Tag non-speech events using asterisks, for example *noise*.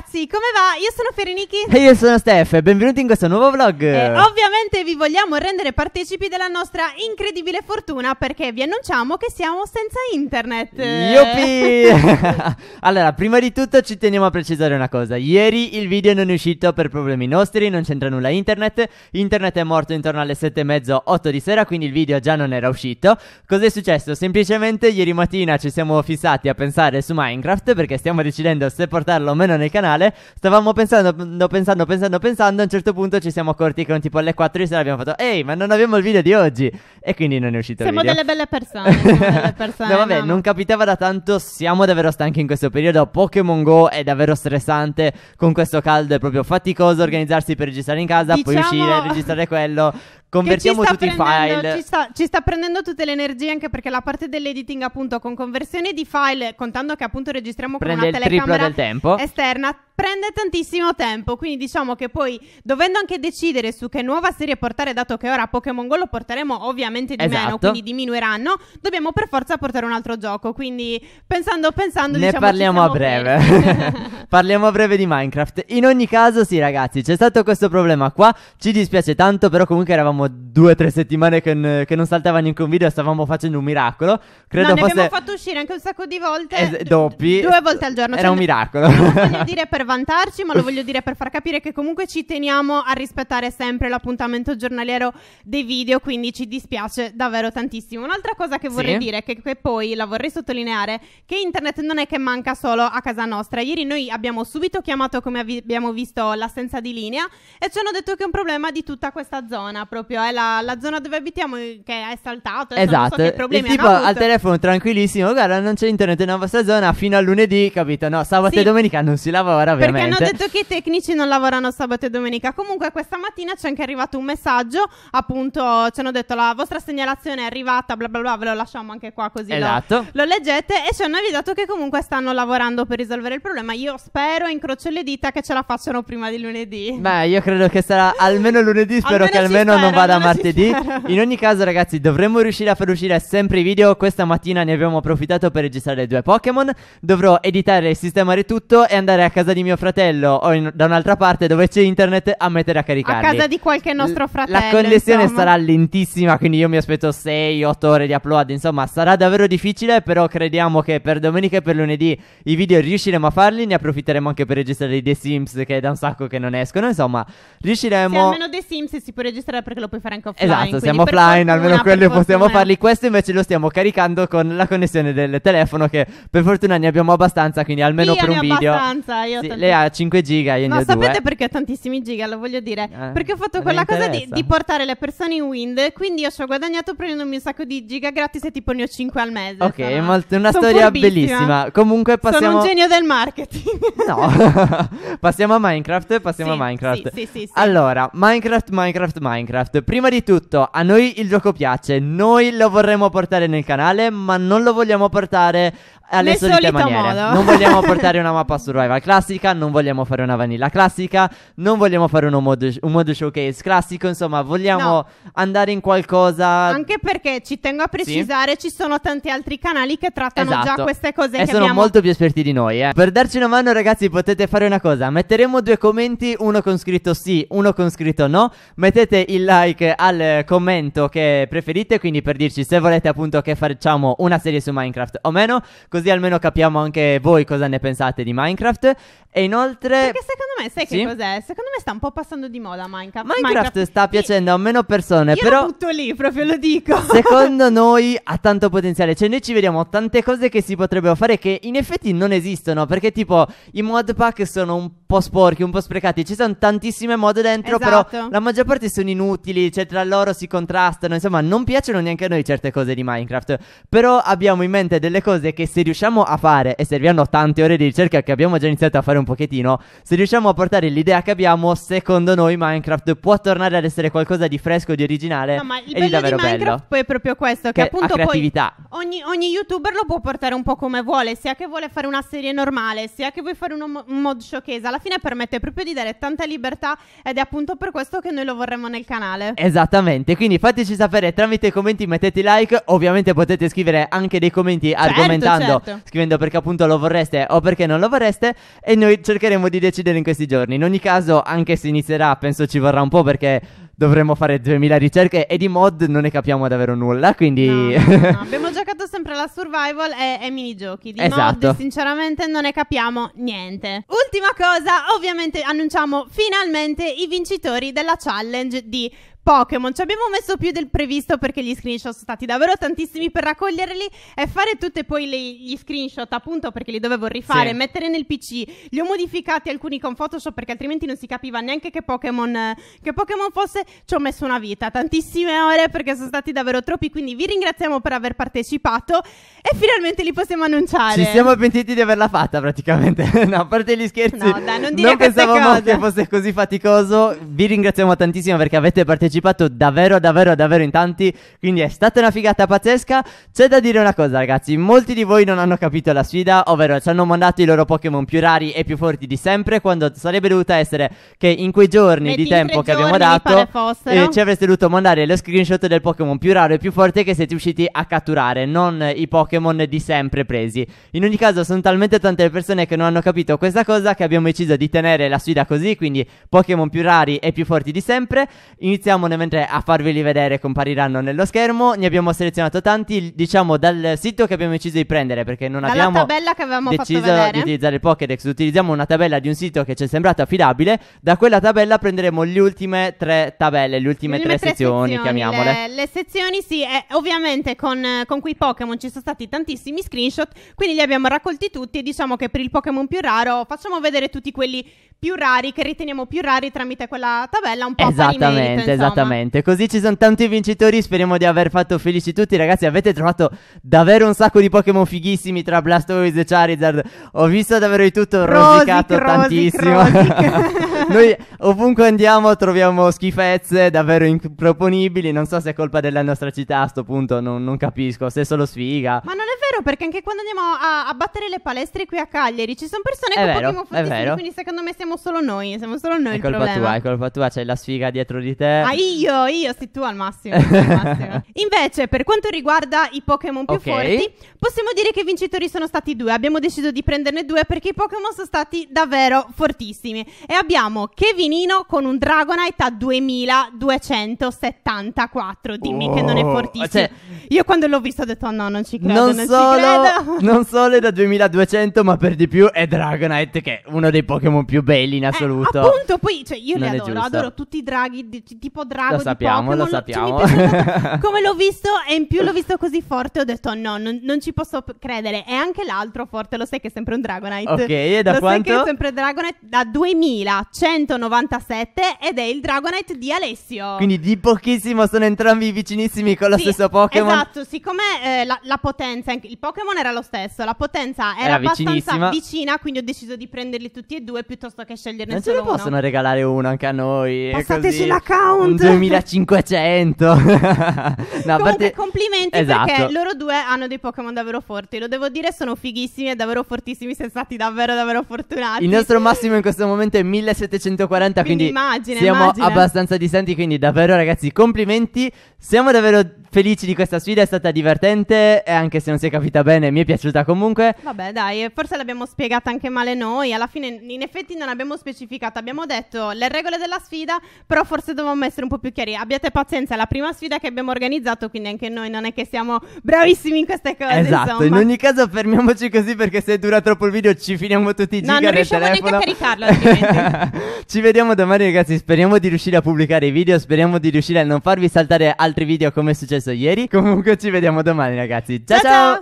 ragazzi, come va? Io sono Ferenichi. E io sono Steph, benvenuti in questo nuovo vlog. Eh, ovviamente Finalmente vi vogliamo rendere partecipi della nostra incredibile fortuna perché vi annunciamo che siamo senza internet. Yupi! *laughs* allora, prima di tutto ci teniamo a precisare una cosa. Ieri il video non è uscito per problemi nostri, non c'entra nulla internet. Internet è morto intorno alle 7 e mezzo, 8 di sera, quindi il video già non era uscito. Cos'è successo? Semplicemente ieri mattina ci siamo fissati a pensare su Minecraft perché stiamo decidendo se portarlo o meno nel canale. Stavamo pensando, pensando, pensando, pensando, a un certo punto ci siamo accorti che non tipo alle 4 Factory abbiamo fatto ehi ma non abbiamo il video di oggi e quindi non è uscito siamo il video. Delle belle persone, *laughs* delle persone. no vabbè, no. non capitava da tanto, siamo davvero stanchi in questo periodo, Pokémon Go è davvero stressante, con questo caldo è proprio faticoso organizzarsi per registrare in casa, diciamo... poi uscire, e registrare quello, *laughs* Convertiamo tutti i file. Ci sta, ci sta, prendendo tutte le energie anche perché la parte dell'editing, appunto, con conversione di file, contando che appunto registriamo prende con una telecamera esterna, prende tantissimo tempo. Quindi diciamo che poi, dovendo anche decidere su che nuova serie portare, dato che ora Pokémon Go lo porteremo ovviamente di esatto. meno, quindi diminuiranno, dobbiamo per forza portare un altro gioco. Quindi pensando, pensando, ne diciamo, parliamo a breve. *laughs* *laughs* parliamo a breve di Minecraft. In ogni caso, sì, ragazzi, c'è stato questo problema qua. Ci dispiace tanto, però comunque eravamo eravamo due o tre settimane che, n- che non saltavano in un video stavamo facendo un miracolo. Credo no, ne fosse... abbiamo fatto uscire anche un sacco di volte. Es- doppi. Due volte al giorno. Era cioè, un miracolo. Non lo voglio *laughs* dire per vantarci, ma lo voglio dire per far capire che comunque ci teniamo a rispettare sempre l'appuntamento giornaliero dei video, quindi ci dispiace davvero tantissimo. Un'altra cosa che vorrei sì. dire, che, che poi la vorrei sottolineare, che internet non è che manca solo a casa nostra. Ieri noi abbiamo subito chiamato, come abbiamo visto, l'assenza di linea e ci hanno detto che è un problema di tutta questa zona proprio proprio, è eh, la, la zona dove abitiamo eh, che è saltata. Esatto. Non so esatto. problemi il tipo al telefono tranquillissimo, guarda, non c'è internet nella vostra zona fino a lunedì, capito? No, sabato sì. e domenica non si lavora, ovviamente. Perché hanno detto che i tecnici non lavorano sabato e domenica. Comunque questa mattina ci è anche arrivato un messaggio, appunto, ci hanno detto la vostra segnalazione è arrivata, bla bla bla, ve lo lasciamo anche qua così esatto. lo, lo leggete e ci hanno avvisato che comunque stanno lavorando per risolvere il problema. Io spero incrocio le dita che ce la facciano prima di lunedì. Beh, io credo che sarà almeno lunedì, spero almeno che almeno non vada martedì. In ogni caso, ragazzi, dovremmo riuscire a far uscire sempre i video. Questa mattina ne abbiamo approfittato per registrare due Pokémon. Dovrò editare e sistemare tutto e andare a casa di mio fratello o in- da un'altra parte dove c'è internet a mettere a caricare. A casa di qualche nostro fratello. La connessione insomma. sarà lentissima, quindi io mi aspetto 6-8 ore di upload. Insomma, sarà davvero difficile, però crediamo che per domenica e per lunedì i video riusciremo a farli. Ne approfitteremo anche per registrare i The Sims, che è da un sacco che non escono. Insomma, riusciremo. Se almeno The Sims si può registrare perché lo puoi fare anche offline. Esatto, siamo offline, almeno quelli possiamo fortuna. farli. Questo invece lo stiamo caricando con la connessione del telefono che per fortuna ne abbiamo abbastanza, quindi almeno io per un video. Abbastanza, io sì, tanti... Lei ha 5 giga, io no, ne ho 2. Ma sapete perché ho tantissimi giga, lo voglio dire? Eh, perché ho fatto quella cosa di, di, portare le persone in wind, quindi io ci ho guadagnato prendendomi un sacco di giga gratis e tipo ne ho 5 al mese. Ok, sarà. molto, una Sono storia bellissima. Comunque passiamo Sono un genio del marketing. *laughs* no. *laughs* passiamo a Minecraft, passiamo sì, a Minecraft. Sì, sì, sì, sì. Allora, Minecraft, Minecraft, Minecraft prima di tutto, a noi il gioco piace, noi lo vorremmo portare nel canale, ma non lo vogliamo portare alle Nel solite maniere. Modo. Non vogliamo *laughs* portare una mappa survival classica, non vogliamo fare una vanilla classica, non vogliamo fare mod- un modo showcase classico, insomma, vogliamo no. andare in qualcosa Anche perché ci tengo a precisare, sì. ci sono tanti altri canali che trattano esatto. già queste cose e sono abbiamo... molto più esperti di noi, eh. Per darci una mano, ragazzi, potete fare una cosa, metteremo due commenti, uno con scritto sì, uno con scritto no. Mettete il like al commento che preferite, quindi per dirci se volete appunto che facciamo una serie su Minecraft o meno, così così almeno capiamo anche voi cosa ne pensate di Minecraft. E inoltre... Perché secondo me, sai sì? che cos'è? Secondo me sta un po' passando di moda Minecraft. Minecraft, Minecraft sta piacendo a meno persone, Io però... Io tutto lì, proprio lo dico. *laughs* Secondo noi ha tanto potenziale, cioè noi ci vediamo tante cose che si potrebbero fare che in effetti non esistono, perché tipo i modpack sono un po' sporchi, un po' sprecati, ci sono tantissime mod dentro, esatto. però la maggior parte sono inutili, cioè tra loro si contrastano, insomma non piacciono neanche a noi certe cose di Minecraft, però abbiamo in mente delle cose che se riusciamo a fare, e serviranno tante ore di ricerca che abbiamo già iniziato a fare un pochettino, se riusciamo a portare l'idea che abbiamo, secondo noi Minecraft può tornare ad essere qualcosa di fresco, di originale. No, ma il bello di, di Minecraft bello. poi è proprio questo, che, che appunto poi ogni, ogni, youtuber lo può portare un po' come vuole, sia che vuole fare una serie normale, sia che vuoi fare un, un mod showcase, alla fine permette proprio di dare tanta libertà ed è appunto per questo che noi lo vorremmo nel canale. Esattamente, quindi fateci sapere tramite i commenti, mettete like, ovviamente potete scrivere anche dei commenti certo, argomentando scrivendo, certo. scrivendo perché appunto lo vorreste o perché non lo vorreste e noi cercheremo di decidere in questi giorni. In ogni caso, anche se inizierà, penso ci vorrà un po' perché dovremmo fare 2000 ricerche e di mod non ne capiamo davvero nulla, quindi... No, no, no. *laughs* Abbiamo giocato sempre alla survival e ai minigiochi, di esatto. mod sinceramente non ne capiamo niente. Ultima cosa, ovviamente annunciamo finalmente i vincitori della challenge di Pokémon. Ci abbiamo messo più del previsto perché gli screenshot sono stati davvero tantissimi per raccoglierli e fare tutte poi le, gli screenshot appunto perché li dovevo rifare, sì. mettere nel PC. Li ho modificati alcuni con Photoshop perché altrimenti non si capiva neanche che Pokémon, che fosse. Ci ho messo una vita, tantissime ore perché sono stati davvero troppi. Quindi vi ringraziamo per aver partecipato e finalmente li possiamo annunciare. Ci siamo pentiti di averla fatta praticamente. *laughs* no, a parte gli scherzi. No, dai, non dire non pensavamo cose. che fosse così faticoso. Vi ringraziamo tantissimo perché avete partecipato partecipato davvero, davvero, davvero in tanti. Quindi è stata una figata pazzesca. C'è da dire una cosa, ragazzi: molti di voi non hanno capito la sfida, ovvero ci hanno mandato i loro Pokémon più rari e più forti di sempre. Quando sarebbe dovuta essere che in quei giorni di tempo che abbiamo dato, eh, ci avreste dovuto mandare lo screenshot del Pokémon più raro e più forte che siete riusciti a catturare, non i Pokémon di sempre presi. In ogni caso, sono talmente tante le persone che non hanno capito questa cosa che abbiamo deciso di tenere la sfida così. Quindi, Pokémon più rari e più forti di sempre. Iniziamo Diamone mentre a farveli vedere compariranno nello schermo. Ne abbiamo selezionato tanti, diciamo dal sito che abbiamo deciso di prendere perché non Dalla abbiamo tabella che avevamo deciso di utilizzare il Pokédex. Utilizziamo una tabella di un sito che ci è sembrato affidabile. Da quella tabella prenderemo le ultime tre tabelle, le ultime, le ultime tre, tre, sezioni, sezioni chiamiamole. Le, le, sezioni, sì, eh, ovviamente con, con quei Pokémon ci sono stati tantissimi screenshot, quindi li abbiamo raccolti tutti e diciamo che per il Pokémon più raro facciamo vedere tutti quelli più rari, che riteniamo più rari tramite quella tabella, un po' Esattamente, merito, esattamente. Così ci sono tanti vincitori, speriamo di aver fatto felici tutti. Ragazzi, avete trovato davvero un sacco di Pokémon fighissimi tra Blastoise e Charizard. Ho visto davvero di tutto, ho rosicato Rosic, tantissimo. Rosic. *laughs* Noi ovunque andiamo troviamo schifezze davvero improponibili. Non so se è colpa della nostra città a sto punto, non, non capisco, se è solo sfiga. Ma vero, perché anche quando andiamo a, a battere le palestre qui a Cagliari ci sono persone che vero, Pokémon fortissimi, quindi secondo me siamo solo noi, siamo solo noi è il colpa tua, è colpa tua, c'hai la sfiga dietro di te. Ah, io, io, sì, tu al massimo. al massimo. *laughs* Invece, per quanto riguarda i Pokémon più okay. forti, possiamo dire che i vincitori sono stati due. Abbiamo deciso di prenderne due perché i Pokémon sono stati davvero fortissimi. E abbiamo Kevinino con un Dragonite a 2274. Dimmi oh, che non è oh, fortissimo. Cioè, io quando l'ho visto ho detto oh, no, non ci credo. Non, non so solo, non solo è da 2200, ma per di più è Dragonite, che è uno dei Pokémon più belli in eh, assoluto. Eh, appunto, poi cioè, io non li adoro, adoro tutti i draghi di, tipo drago. Lo sappiamo, Pokemon, lo sappiamo. Cioè, *laughs* come l'ho visto, e in più l'ho visto così forte, ho detto no, non, non ci posso credere. E anche l'altro forte, lo sai che è sempre un Dragonite. Ok, e da lo quanto? Lo sai che è sempre Dragonite da 2197 ed è il Dragonite di Alessio. Quindi di pochissimo sono entrambi vicinissimi con lo sì, stesso Pokémon. Esatto, siccome eh, la, la, potenza, il Pokémon era lo stesso, la potenza era, era abbastanza vicina, quindi ho deciso di prenderli tutti e due piuttosto che sceglierne non solo uno. Non ce ne possono regalare uno anche a noi. Passateci così, l'account! 2500! *laughs* no, Comunque, parte... complimenti esatto. perché loro due hanno dei Pokémon davvero forti. Lo devo dire, sono fighissimi e davvero fortissimi. Siete stati davvero, davvero fortunati. Il nostro massimo in questo momento è 1740, quindi, quindi immagine, siamo immagine. abbastanza distanti. Quindi, davvero, ragazzi, complimenti. Siamo davvero felici di questa sfida, è stata divertente, anche se non si è capito capita bene, mi è piaciuta comunque. Vabbè, dai, forse l'abbiamo spiegata anche male noi. Alla fine, in effetti, non abbiamo specificato. Abbiamo detto le regole della sfida, però forse dovevamo essere un po' più chiari. Abbiate pazienza, è la prima sfida che abbiamo organizzato, quindi anche noi non è che siamo bravissimi in queste cose. Esatto, insomma. in ogni caso, fermiamoci così perché se dura troppo il video ci finiamo tutti i giorni. no, non riusciamo telefono. neanche a caricarlo. *laughs* ci vediamo domani, ragazzi. Speriamo di riuscire a pubblicare i video. Speriamo di riuscire a non farvi saltare altri video come è successo ieri. Comunque, ci vediamo domani, ragazzi. ciao! ciao. ciao. ciao.